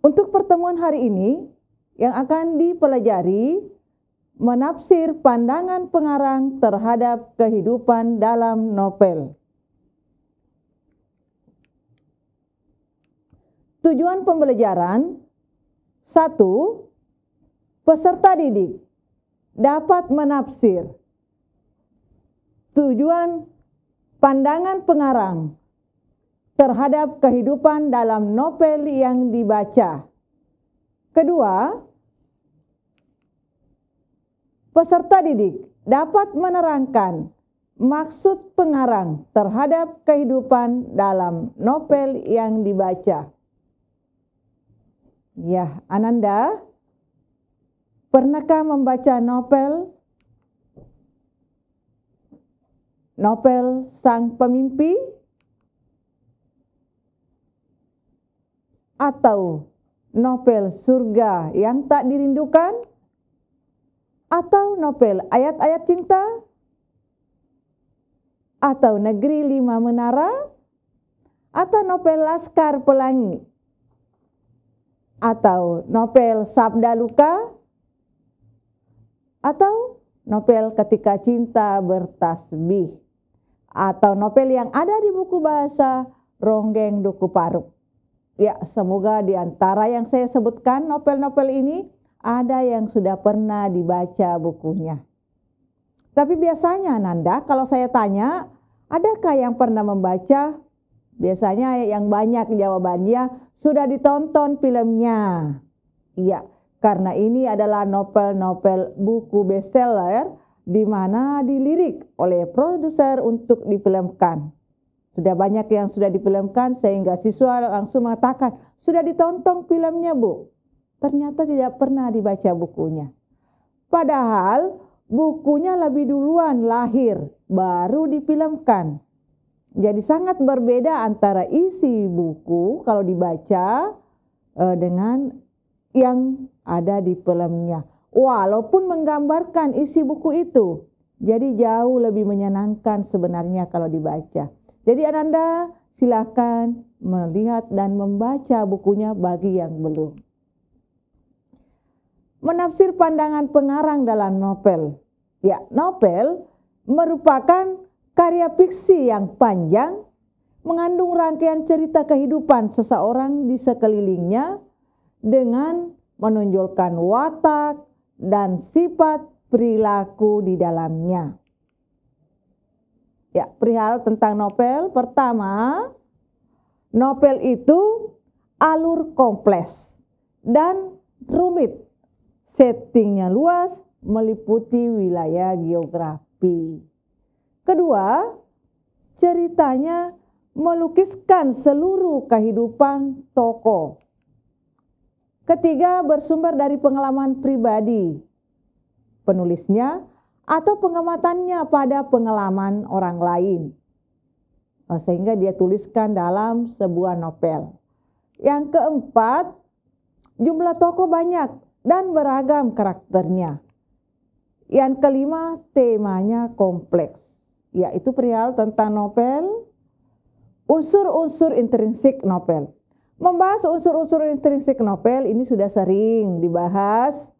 Untuk pertemuan hari ini yang akan dipelajari menafsir pandangan pengarang terhadap kehidupan dalam novel. Tujuan pembelajaran satu Peserta didik dapat menafsir tujuan pandangan pengarang terhadap kehidupan dalam novel yang dibaca. Kedua, peserta didik dapat menerangkan maksud pengarang terhadap kehidupan dalam novel yang dibaca. Ya, Ananda, pernahkah membaca novel? Novel Sang Pemimpi? atau novel surga yang tak dirindukan atau novel ayat-ayat cinta atau negeri lima menara atau novel laskar pelangi atau novel sabda luka atau novel ketika cinta bertasbih atau novel yang ada di buku bahasa Ronggeng Duku Paruk. Ya, semoga di antara yang saya sebutkan novel-novel ini ada yang sudah pernah dibaca bukunya. Tapi biasanya Nanda, kalau saya tanya, adakah yang pernah membaca? Biasanya yang banyak jawabannya sudah ditonton filmnya. Iya, karena ini adalah novel-novel buku bestseller di mana dilirik oleh produser untuk difilmkan. Sudah banyak yang sudah difilmkan sehingga siswa langsung mengatakan, sudah ditonton filmnya bu. Ternyata tidak pernah dibaca bukunya. Padahal bukunya lebih duluan lahir, baru difilmkan. Jadi sangat berbeda antara isi buku kalau dibaca eh, dengan yang ada di filmnya. Walaupun menggambarkan isi buku itu, jadi jauh lebih menyenangkan sebenarnya kalau dibaca. Jadi Ananda silakan melihat dan membaca bukunya bagi yang belum. Menafsir pandangan pengarang dalam novel. Ya, novel merupakan karya fiksi yang panjang mengandung rangkaian cerita kehidupan seseorang di sekelilingnya dengan menonjolkan watak dan sifat perilaku di dalamnya. Ya, perihal tentang novel pertama, novel itu alur kompleks dan rumit. Settingnya luas, meliputi wilayah geografi. Kedua, ceritanya melukiskan seluruh kehidupan toko Ketiga, bersumber dari pengalaman pribadi. Penulisnya atau pengamatannya pada pengalaman orang lain. Oh, sehingga dia tuliskan dalam sebuah novel. Yang keempat, jumlah tokoh banyak dan beragam karakternya. Yang kelima, temanya kompleks, yaitu perihal tentang novel, unsur-unsur intrinsik novel. Membahas unsur-unsur intrinsik novel ini sudah sering dibahas.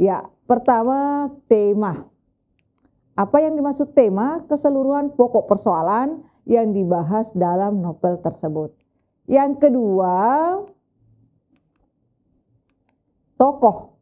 Ya, pertama tema. Apa yang dimaksud tema? Keseluruhan pokok persoalan yang dibahas dalam novel tersebut. Yang kedua, tokoh.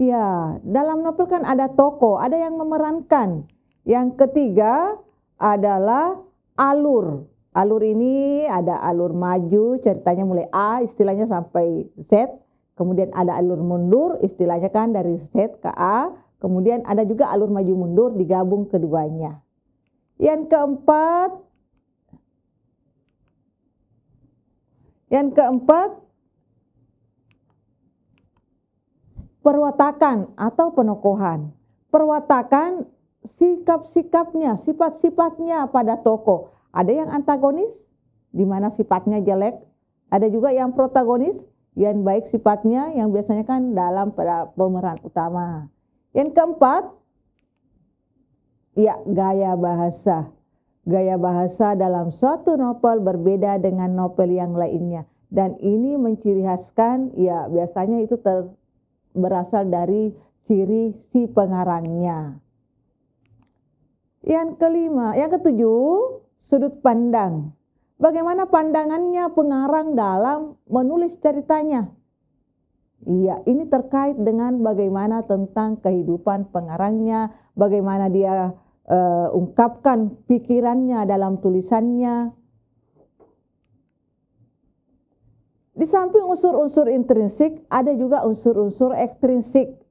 Ya, dalam novel kan ada tokoh, ada yang memerankan. Yang ketiga adalah alur. Alur ini ada alur maju, ceritanya mulai A, istilahnya sampai Z. Kemudian ada alur mundur, istilahnya kan dari Z ke A. Kemudian ada juga alur maju mundur digabung keduanya. Yang keempat, yang keempat perwatakan atau penokohan. Perwatakan sikap-sikapnya, sifat-sifatnya pada toko. Ada yang antagonis, di mana sifatnya jelek. Ada juga yang protagonis, yang baik sifatnya, yang biasanya kan dalam pada pemeran utama. Yang keempat, ya gaya bahasa. Gaya bahasa dalam suatu novel berbeda dengan novel yang lainnya. Dan ini menciri khaskan, ya biasanya itu ter, berasal dari ciri si pengarangnya. Yang kelima, yang ketujuh, sudut pandang. Bagaimana pandangannya pengarang dalam menulis ceritanya? Iya, ini terkait dengan bagaimana tentang kehidupan pengarangnya, bagaimana dia uh, ungkapkan pikirannya dalam tulisannya. Di samping unsur-unsur intrinsik, ada juga unsur-unsur ekstrinsik.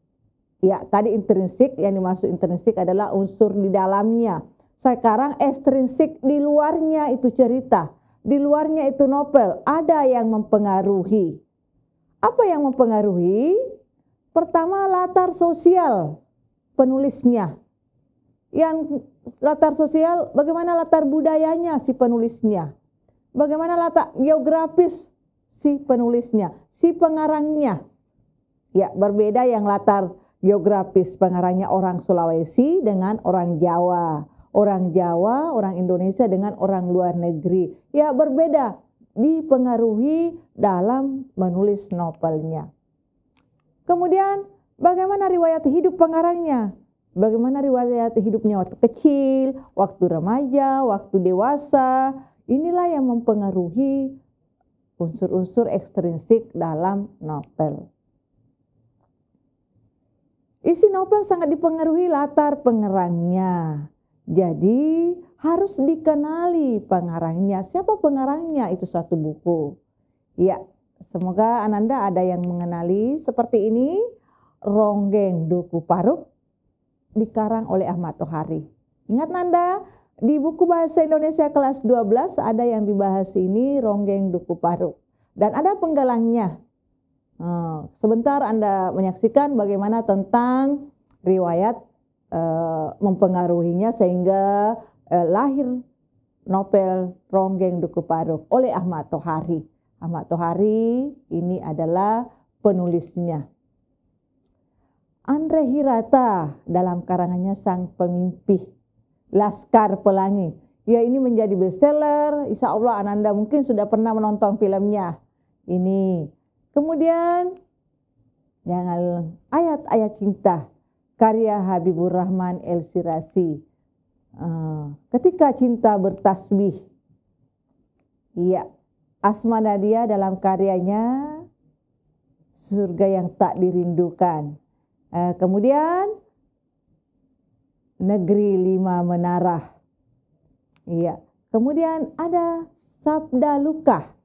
Ya, tadi intrinsik yang dimaksud intrinsik adalah unsur di dalamnya. Sekarang ekstrinsik di luarnya itu cerita, di luarnya itu novel, ada yang mempengaruhi apa yang mempengaruhi? Pertama latar sosial penulisnya. Yang latar sosial, bagaimana latar budayanya si penulisnya. Bagaimana latar geografis si penulisnya, si pengarangnya. Ya, berbeda yang latar geografis pengarangnya orang Sulawesi dengan orang Jawa. Orang Jawa, orang Indonesia dengan orang luar negeri. Ya, berbeda dipengaruhi dalam menulis novelnya. Kemudian bagaimana riwayat hidup pengarangnya? Bagaimana riwayat hidupnya waktu kecil, waktu remaja, waktu dewasa? Inilah yang mempengaruhi unsur-unsur ekstrinsik dalam novel. Isi novel sangat dipengaruhi latar pengerangnya. Jadi, harus dikenali pengarangnya. Siapa pengarangnya itu satu buku. Ya, semoga Ananda ada yang mengenali seperti ini Ronggeng Duku Paruk dikarang oleh Ahmad Tohari. Ingat Nanda, di buku bahasa Indonesia kelas 12 ada yang dibahas ini Ronggeng Duku Paruk dan ada penggalangnya. Eh, sebentar Anda menyaksikan bagaimana tentang riwayat eh, mempengaruhinya sehingga eh, lahir novel Ronggeng Duku Paruk oleh Ahmad Tohari. Ahmad Tohari ini adalah penulisnya. Andre Hirata dalam karangannya Sang Pemimpi Laskar Pelangi. Ya ini menjadi bestseller, insya Allah Ananda mungkin sudah pernah menonton filmnya. Ini. Kemudian jangan ayat-ayat cinta karya Habibur Rahman El Sirasi. Ah, ketika cinta bertasbih. Iya, Asma Nadia dalam karyanya surga yang tak dirindukan. Ah, kemudian negeri lima menara. Iya. Kemudian ada Sabda Luka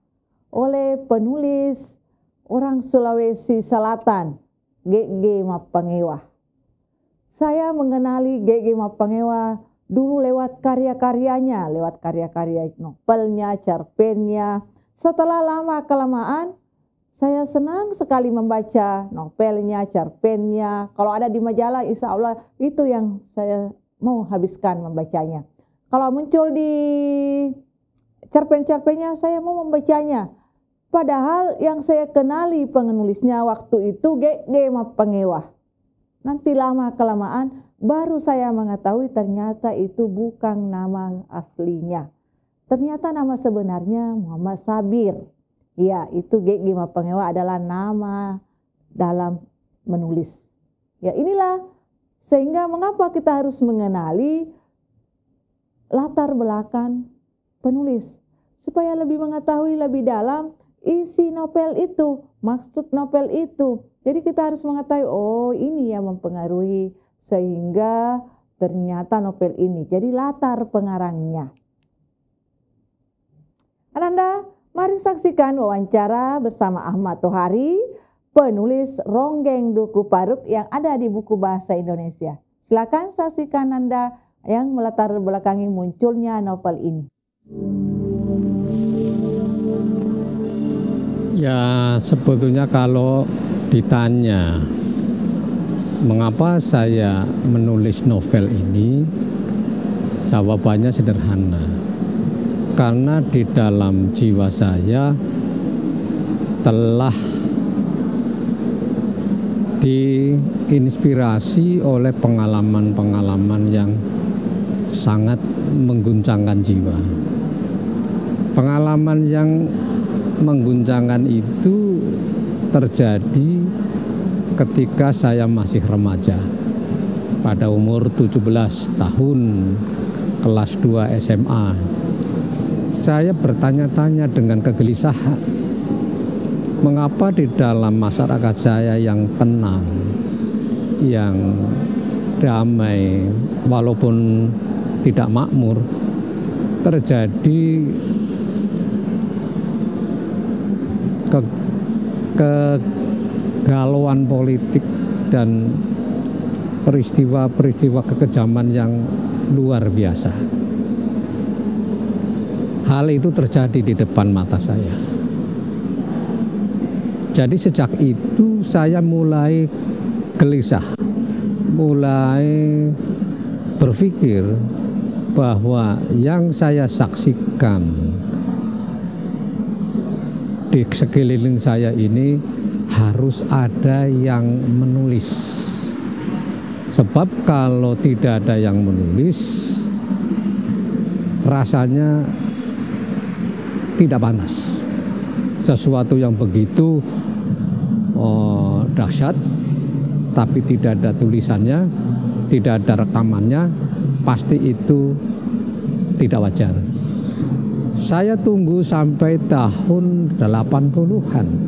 oleh penulis orang Sulawesi Selatan, GG Mapangewa. Saya mengenali GG Mapangewa dulu lewat karya-karyanya, lewat karya-karya novelnya, cerpennya. Setelah lama kelamaan, saya senang sekali membaca novelnya, cerpennya. Kalau ada di majalah, insya Allah itu yang saya mau habiskan membacanya. Kalau muncul di cerpen-cerpennya, saya mau membacanya. Padahal yang saya kenali penulisnya waktu itu gema Pengewah. Nanti lama kelamaan Baru saya mengetahui ternyata itu bukan nama aslinya. Ternyata nama sebenarnya Muhammad Sabir. Ya, itu Gima Pengewa adalah nama dalam menulis. Ya, inilah sehingga mengapa kita harus mengenali latar belakang penulis supaya lebih mengetahui lebih dalam isi novel itu, maksud novel itu. Jadi kita harus mengetahui oh ini yang mempengaruhi sehingga ternyata novel ini jadi latar pengarangnya. Ananda, mari saksikan wawancara bersama Ahmad Tohari, penulis Ronggeng Duku Paruk yang ada di buku bahasa Indonesia. Silakan saksikan Anda yang melatar belakangi munculnya novel ini. Ya, sebetulnya kalau ditanya mengapa saya menulis novel ini? Jawabannya sederhana. Karena di dalam jiwa saya telah diinspirasi oleh pengalaman-pengalaman yang sangat mengguncangkan jiwa. Pengalaman yang mengguncangkan itu terjadi ketika saya masih remaja. Pada umur 17 tahun, kelas 2 SMA. Saya bertanya-tanya dengan kegelisahan, mengapa di dalam masyarakat saya yang tenang, yang damai, walaupun tidak makmur, terjadi ke, ke kegalauan politik dan peristiwa-peristiwa kekejaman yang luar biasa. Hal itu terjadi di depan mata saya. Jadi sejak itu saya mulai gelisah, mulai berpikir bahwa yang saya saksikan di sekeliling saya ini harus ada yang menulis. Sebab kalau tidak ada yang menulis, rasanya tidak panas. Sesuatu yang begitu oh, dahsyat, tapi tidak ada tulisannya, tidak ada rekamannya, pasti itu tidak wajar. Saya tunggu sampai tahun 80-an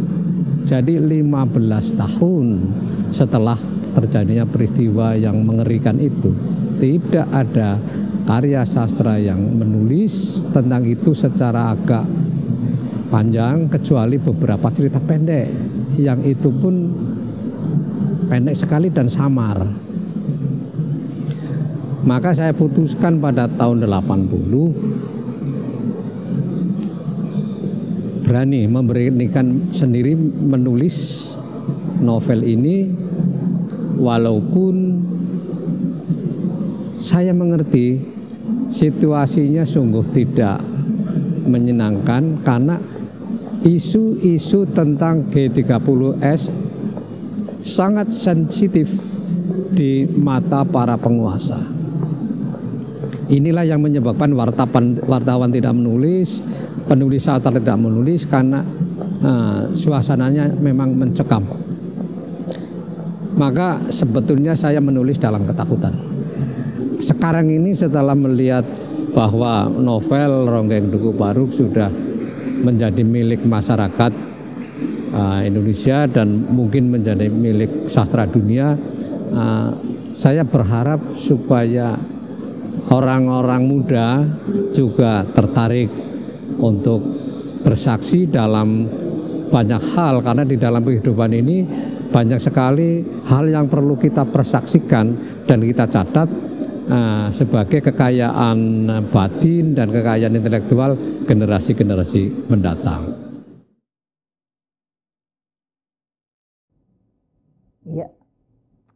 jadi 15 tahun setelah terjadinya peristiwa yang mengerikan itu, tidak ada karya sastra yang menulis tentang itu secara agak panjang kecuali beberapa cerita pendek yang itu pun pendek sekali dan samar. Maka saya putuskan pada tahun 80 berani memberikan sendiri menulis novel ini walaupun saya mengerti situasinya sungguh tidak menyenangkan karena isu-isu tentang G30S sangat sensitif di mata para penguasa. Inilah yang menyebabkan wartawan, wartawan tidak menulis, penulis atau tidak menulis karena uh, suasananya memang mencekam. Maka sebetulnya saya menulis dalam ketakutan. Sekarang ini setelah melihat bahwa novel Ronggeng Duku Baruk sudah menjadi milik masyarakat uh, Indonesia dan mungkin menjadi milik sastra dunia, uh, saya berharap supaya orang-orang muda juga tertarik untuk bersaksi dalam banyak hal karena di dalam kehidupan ini banyak sekali hal yang perlu kita persaksikan dan kita catat uh, sebagai kekayaan batin dan kekayaan intelektual generasi-generasi mendatang. Ya,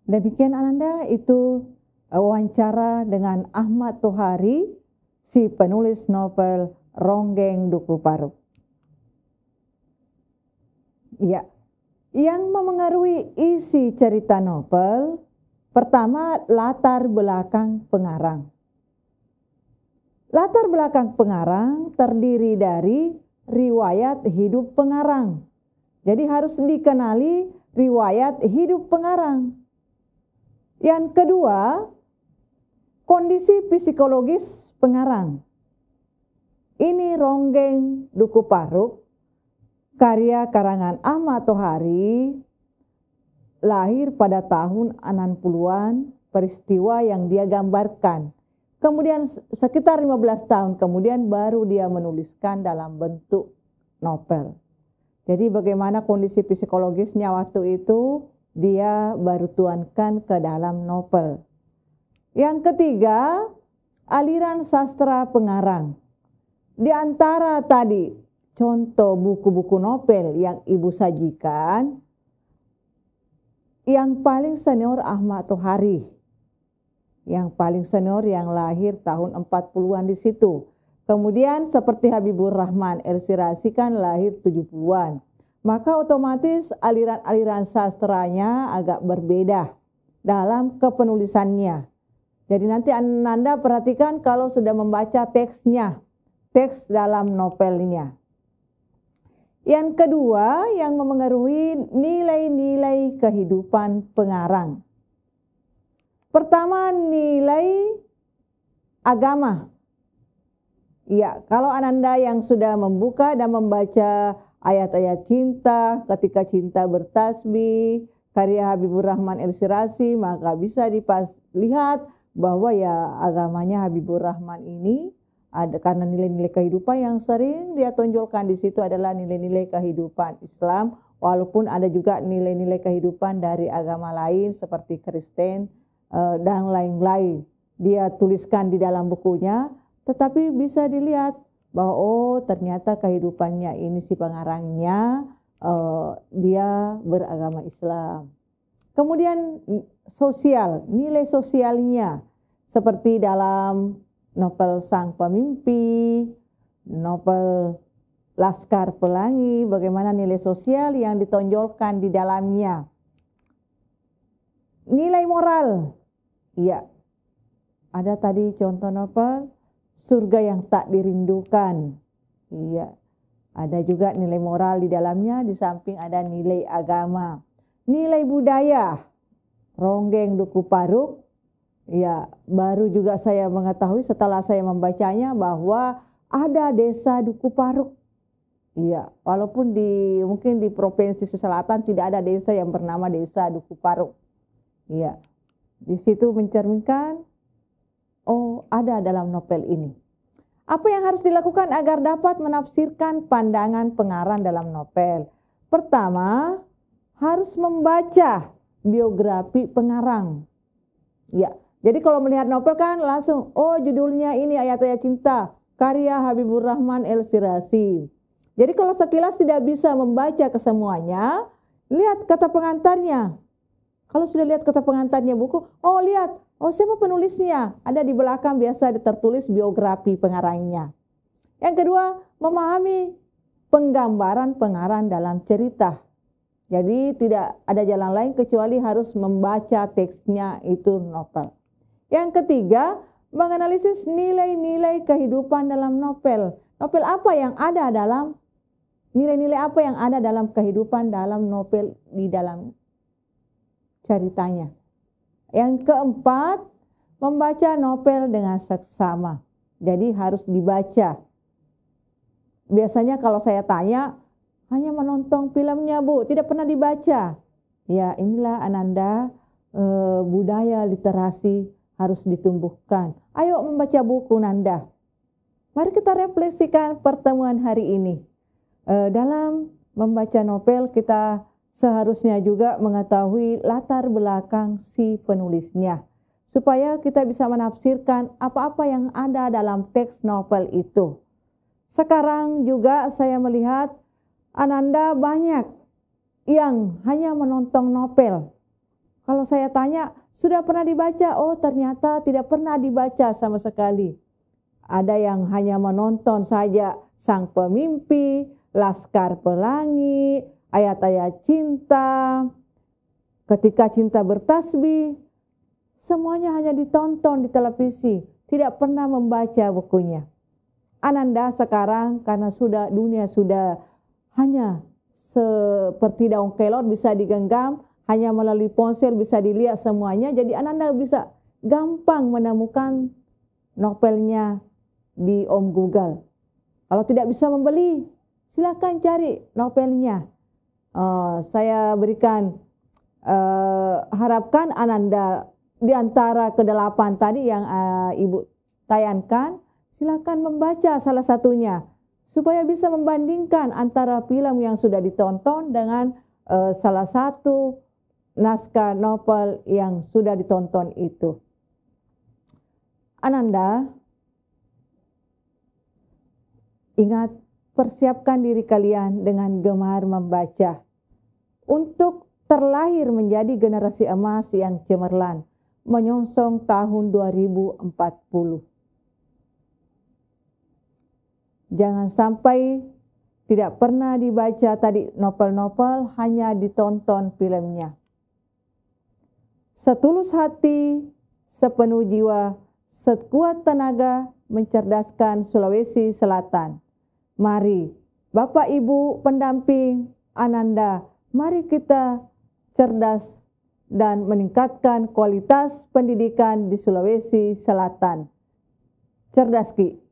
demikian Ananda itu wawancara dengan Ahmad Tuhari, si penulis novel Ronggeng Duku Paruk. Ya, yang memengaruhi isi cerita novel, pertama latar belakang pengarang. Latar belakang pengarang terdiri dari riwayat hidup pengarang. Jadi harus dikenali riwayat hidup pengarang. Yang kedua, Kondisi psikologis pengarang. Ini Ronggeng Duku Paruk, karya karangan Ahmad Tohari, lahir pada tahun 60-an, peristiwa yang dia gambarkan. Kemudian sekitar 15 tahun kemudian baru dia menuliskan dalam bentuk novel. Jadi bagaimana kondisi psikologisnya waktu itu dia baru tuankan ke dalam novel. Yang ketiga, aliran sastra pengarang. Di antara tadi contoh buku-buku novel yang Ibu sajikan, yang paling senior Ahmad Tohari. Yang paling senior yang lahir tahun 40-an di situ. Kemudian seperti Habibur Rahman, El Sirasi kan lahir 70-an. Maka otomatis aliran-aliran sastranya agak berbeda dalam kepenulisannya. Jadi nanti Anda perhatikan kalau sudah membaca teksnya, teks dalam novelnya. Yang kedua yang memengaruhi nilai-nilai kehidupan pengarang. Pertama nilai agama. Ya, kalau Ananda yang sudah membuka dan membaca ayat-ayat cinta, ketika cinta bertasbih, karya Habibur Rahman El Sirasi, maka bisa dilihat bahwa ya agamanya Habibur Rahman ini ada karena nilai-nilai kehidupan yang sering dia tonjolkan di situ adalah nilai-nilai kehidupan Islam walaupun ada juga nilai-nilai kehidupan dari agama lain seperti Kristen eh, dan lain-lain dia tuliskan di dalam bukunya tetapi bisa dilihat bahwa oh ternyata kehidupannya ini si pengarangnya eh, dia beragama Islam Kemudian sosial, nilai sosialnya seperti dalam novel Sang Pemimpi, novel Laskar Pelangi, bagaimana nilai sosial yang ditonjolkan di dalamnya. Nilai moral, iya Ada tadi contoh novel surga yang tak dirindukan. Iya. Ada juga nilai moral di dalamnya, di samping ada nilai agama nilai budaya ronggeng duku paruk ya baru juga saya mengetahui setelah saya membacanya bahwa ada desa duku paruk ya walaupun di mungkin di provinsi selatan tidak ada desa yang bernama desa duku paruk ya di situ mencerminkan oh ada dalam novel ini apa yang harus dilakukan agar dapat menafsirkan pandangan pengarang dalam novel pertama harus membaca biografi pengarang. Ya, jadi kalau melihat novel kan langsung, oh judulnya ini Ayat-Ayat Cinta, karya Habibur Rahman El Sirasi. Jadi kalau sekilas tidak bisa membaca kesemuanya, lihat kata pengantarnya. Kalau sudah lihat kata pengantarnya buku, oh lihat, oh siapa penulisnya? Ada di belakang biasa tertulis biografi pengarangnya. Yang kedua, memahami penggambaran pengarang dalam cerita. Jadi tidak ada jalan lain kecuali harus membaca teksnya itu novel. Yang ketiga, menganalisis nilai-nilai kehidupan dalam novel. Novel apa yang ada dalam nilai-nilai apa yang ada dalam kehidupan dalam novel di dalam ceritanya. Yang keempat, membaca novel dengan seksama. Jadi harus dibaca. Biasanya kalau saya tanya, hanya menonton filmnya Bu, tidak pernah dibaca. Ya, inilah Ananda e, budaya literasi harus ditumbuhkan. Ayo membaca buku Nanda. Mari kita refleksikan pertemuan hari ini. E, dalam membaca novel kita seharusnya juga mengetahui latar belakang si penulisnya supaya kita bisa menafsirkan apa-apa yang ada dalam teks novel itu. Sekarang juga saya melihat Ananda banyak yang hanya menonton novel. Kalau saya tanya, sudah pernah dibaca? Oh ternyata tidak pernah dibaca sama sekali. Ada yang hanya menonton saja sang pemimpi, laskar pelangi, ayat-ayat cinta, ketika cinta bertasbih, semuanya hanya ditonton di televisi, tidak pernah membaca bukunya. Ananda sekarang karena sudah dunia sudah hanya seperti daun kelor bisa digenggam, hanya melalui ponsel bisa dilihat semuanya. Jadi Ananda bisa gampang menemukan novelnya di Om Google. Kalau tidak bisa membeli, silakan cari novelnya. Uh, saya berikan uh, harapkan Ananda di antara kedelapan tadi yang uh, Ibu tayangkan, silakan membaca salah satunya supaya bisa membandingkan antara film yang sudah ditonton dengan uh, salah satu naskah novel yang sudah ditonton itu. Ananda, ingat persiapkan diri kalian dengan gemar membaca untuk terlahir menjadi generasi emas yang cemerlang menyongsong tahun 2040. Jangan sampai tidak pernah dibaca tadi novel-novel, hanya ditonton filmnya. Setulus hati, sepenuh jiwa, sekuat tenaga mencerdaskan Sulawesi Selatan. Mari, Bapak Ibu pendamping Ananda, mari kita cerdas dan meningkatkan kualitas pendidikan di Sulawesi Selatan. Cerdaski.